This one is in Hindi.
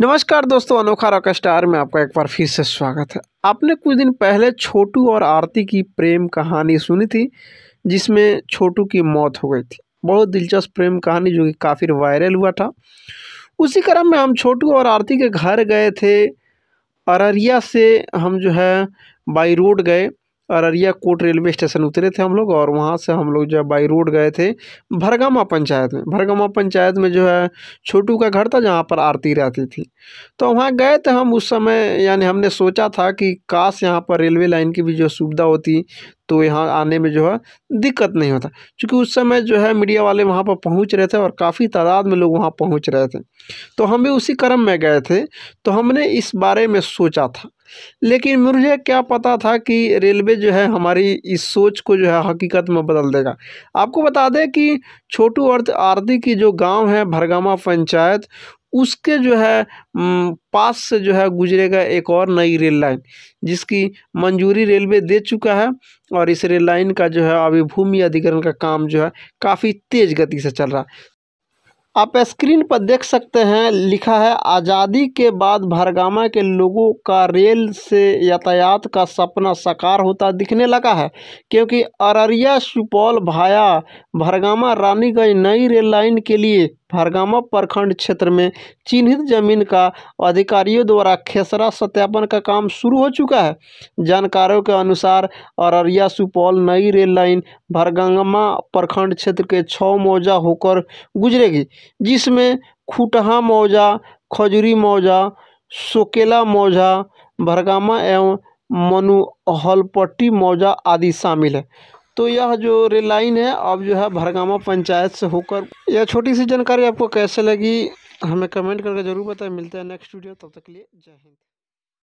नमस्कार दोस्तों अनोखा रॉक स्टार में आपका एक बार फिर से स्वागत है आपने कुछ दिन पहले छोटू और आरती की प्रेम कहानी सुनी थी जिसमें छोटू की मौत हो गई थी बहुत दिलचस्प प्रेम कहानी जो कि काफ़ी वायरल हुआ था उसी क्रम में हम छोटू और आरती के घर गए थे अररिया से हम जो है बाई रोड गए अररिया कोट रेलवे स्टेशन उतरे थे हम लोग और वहाँ से हम लोग जो है बाई रोड गए थे भरगामा पंचायत में भरगामा पंचायत में जो है छोटू का घर था जहाँ पर आरती रहती थी तो वहाँ गए थे हम उस समय यानी हमने सोचा था कि काश यहाँ पर रेलवे लाइन की भी जो सुविधा होती तो यहाँ आने में जो है दिक्कत नहीं होता क्योंकि उस समय जो है मीडिया वाले वहाँ पर पहुँच रहे थे और काफ़ी तादाद में लोग वहाँ पहुँच रहे थे तो हम भी उसी क्रम में गए थे तो हमने इस बारे में सोचा था लेकिन मुझे क्या पता था कि रेलवे जो है हमारी इस सोच को जो है हकीकत में बदल देगा आपको बता दें कि छोटू अर्थ आरती की जो गांव है भरगामा पंचायत उसके जो है पास से जो है गुजरेगा एक और नई रेल लाइन जिसकी मंजूरी रेलवे दे चुका है और इस रेल लाइन का जो है अभी भूमि अधिग्रहण का काम जो है काफ़ी तेज़ गति से चल रहा है आप स्क्रीन पर देख सकते हैं लिखा है आज़ादी के बाद भरगामा के लोगों का रेल से यातायात का सपना साकार होता दिखने लगा है क्योंकि अररिया सुपौल भाया भरगामा रानीगंज नई रेल लाइन के लिए भरगामा प्रखंड क्षेत्र में चिन्हित जमीन का अधिकारियों द्वारा खेसरा सत्यापन का काम शुरू हो चुका है जानकारों के अनुसार अररिया सुपौल नई रेल लाइन भरगामा प्रखंड क्षेत्र के छः मौजा होकर गुजरेगी जिसमें खुटहा मौजा खजुरी मौजा सोकेला मौजा भरगामा एवं मनुहलपट्टी मौजा आदि शामिल है तो यह जो रेल लाइन है अब जो है भरगामा पंचायत से होकर यह छोटी सी जानकारी आपको कैसे लगी हमें कमेंट करके ज़रूर बताएं मिलते हैं नेक्स्ट वीडियो तब तक के लिए जय हिंद